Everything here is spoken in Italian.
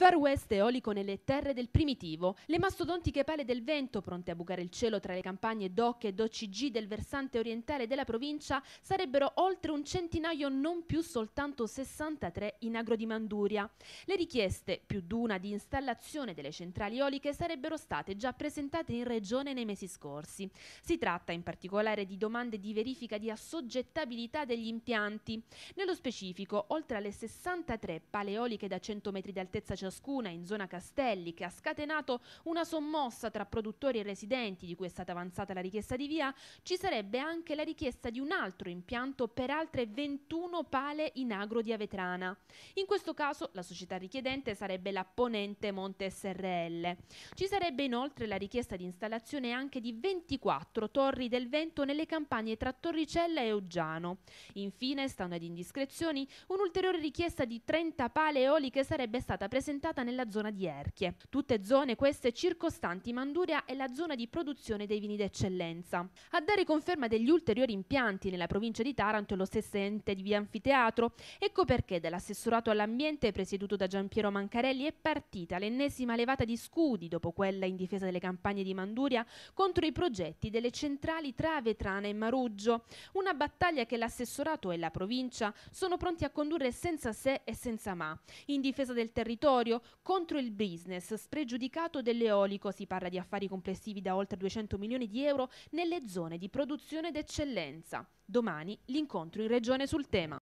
Far West eolico nelle terre del primitivo, le mastodontiche pale del vento pronte a bucare il cielo tra le campagne DOC ed OCG del versante orientale della provincia sarebbero oltre un centinaio, non più soltanto 63 in agro di Manduria. Le richieste, più d'una, di installazione delle centrali eoliche sarebbero state già presentate in regione nei mesi scorsi. Si tratta in particolare di domande di verifica di assoggettabilità degli impianti. Nello specifico, oltre alle 63 pale eoliche da 100 metri di altezza ciascuna, ciascuna in zona Castelli che ha scatenato una sommossa tra produttori e residenti di cui è stata avanzata la richiesta di via, ci sarebbe anche la richiesta di un altro impianto per altre 21 pale in agro di Avetrana. In questo caso la società richiedente sarebbe la Ponente Monte SRL. Ci sarebbe inoltre la richiesta di installazione anche di 24 torri del vento nelle campagne tra Torricella e Oggiano. Infine, stando ad indiscrezioni, un'ulteriore richiesta di 30 pale eoliche sarebbe stata presentata implementata nella zona di Erchie. Tutte zone queste circostanti Manduria e la zona di produzione dei vini d'eccellenza. A dare conferma degli ulteriori impianti nella provincia di Taranto e lo stesso ente di via Anfiteatro, ecco perché dall'assessorato all'ambiente presieduto da Giampiero Mancarelli è partita l'ennesima levata di scudi dopo quella in difesa delle campagne di Manduria contro i progetti delle centrali tra Vetrana e Maruggio, una battaglia che l'assessorato e la provincia sono pronti a condurre senza se e senza ma, in difesa del territorio territorio contro il business spregiudicato dell'eolico, si parla di affari complessivi da oltre 200 milioni di euro, nelle zone di produzione d'eccellenza. Domani l'incontro in regione sul tema.